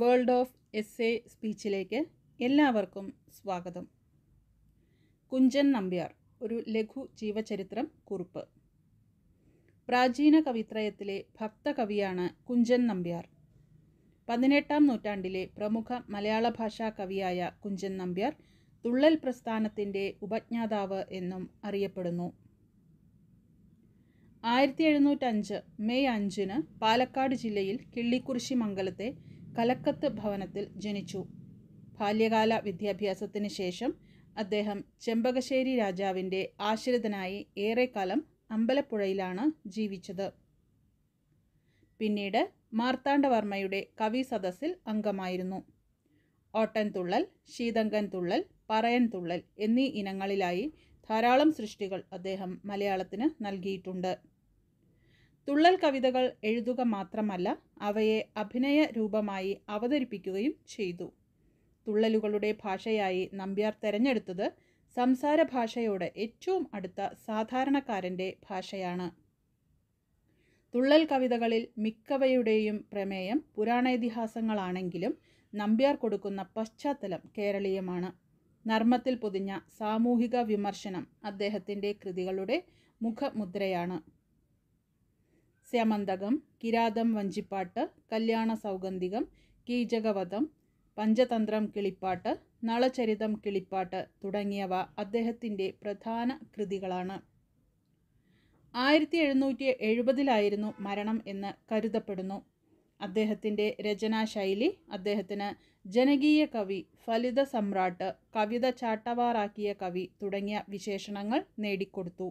world of S A സ്പീച്ചിലേക്ക് എല്ലാവർക്കും സ്വാഗതം കുഞ്ചൻ നമ്പ്യാർ ഒരു ലഘു ജീവചരിത്രം കുറിപ്പ് പ്രാചീന കവിത്രയത്തിലെ ഭക്തകവിയാണ് കുഞ്ചൻ നമ്പ്യാർ പതിനെട്ടാം നൂറ്റാണ്ടിലെ പ്രമുഖ മലയാള ഭാഷാ കവിയായ കുഞ്ചൻ നമ്പ്യാർ തുള്ളൽ പ്രസ്ഥാനത്തിൻ്റെ ഉപജ്ഞാതാവ് എന്നും അറിയപ്പെടുന്നു ആയിരത്തി എഴുന്നൂറ്റഞ്ച് മെയ് അഞ്ചിന് പാലക്കാട് ജില്ലയിൽ കിള്ളിക്കുറിശി മംഗലത്തെ കലക്കത്ത് ഭവനത്തിൽ ജനിച്ചു ബാല്യകാല വിദ്യാഭ്യാസത്തിന് ശേഷം അദ്ദേഹം ചെമ്പകശ്ശേരി രാജാവിൻ്റെ ആശ്രിതനായി ഏറെക്കാലം അമ്പലപ്പുഴയിലാണ് ജീവിച്ചത് പിന്നീട് മാർത്താണ്ഡവർമ്മയുടെ കവി സദസ്സിൽ അംഗമായിരുന്നു ഓട്ടൻതുള്ളൽ ശീതങ്കൻ തുള്ളൽ പറയൻ തുള്ളൽ എന്നീ ഇനങ്ങളിലായി ധാരാളം സൃഷ്ടികൾ അദ്ദേഹം മലയാളത്തിന് നൽകിയിട്ടുണ്ട് തുള്ളൽ കവിതകൾ എഴുതുക മാത്രമല്ല അവയെ അഭിനയ രൂപമായി അവതരിപ്പിക്കുകയും ചെയ്തു തുള്ളലുകളുടെ ഭാഷയായി നമ്പ്യാർ തെരഞ്ഞെടുത്തത് സംസാര ഭാഷയോട് ഏറ്റവും അടുത്ത സാധാരണക്കാരൻ്റെ ഭാഷയാണ് തുള്ളൽ കവിതകളിൽ മിക്കവയുടെയും പ്രമേയം പുരാണേതിഹാസങ്ങളാണെങ്കിലും നമ്പ്യാർ കൊടുക്കുന്ന പശ്ചാത്തലം കേരളീയമാണ് നർമ്മത്തിൽ പൊതിഞ്ഞ സാമൂഹിക വിമർശനം അദ്ദേഹത്തിൻ്റെ കൃതികളുടെ മുഖമുദ്രയാണ് സ്യമന്തകം കിരാതം വഞ്ചിപ്പാട്ട് കല്യാണ സൗഗന്ധികം കീചകവധം പഞ്ചതന്ത്രം കിളിപ്പാട്ട് നളചരിതം കിളിപ്പാട്ട് തുടങ്ങിയവ അദ്ദേഹത്തിൻ്റെ പ്രധാന കൃതികളാണ് ആയിരത്തി എഴുന്നൂറ്റി എഴുപതിലായിരുന്നു മരണം എന്ന് കരുതപ്പെടുന്നു അദ്ദേഹത്തിൻ്റെ രചനാശൈലി അദ്ദേഹത്തിന് ജനകീയ കവി ഫലിത സമ്രാട്ട് കവിത ചാട്ടവാറാക്കിയ കവി തുടങ്ങിയ വിശേഷണങ്ങൾ നേടിക്കൊടുത്തു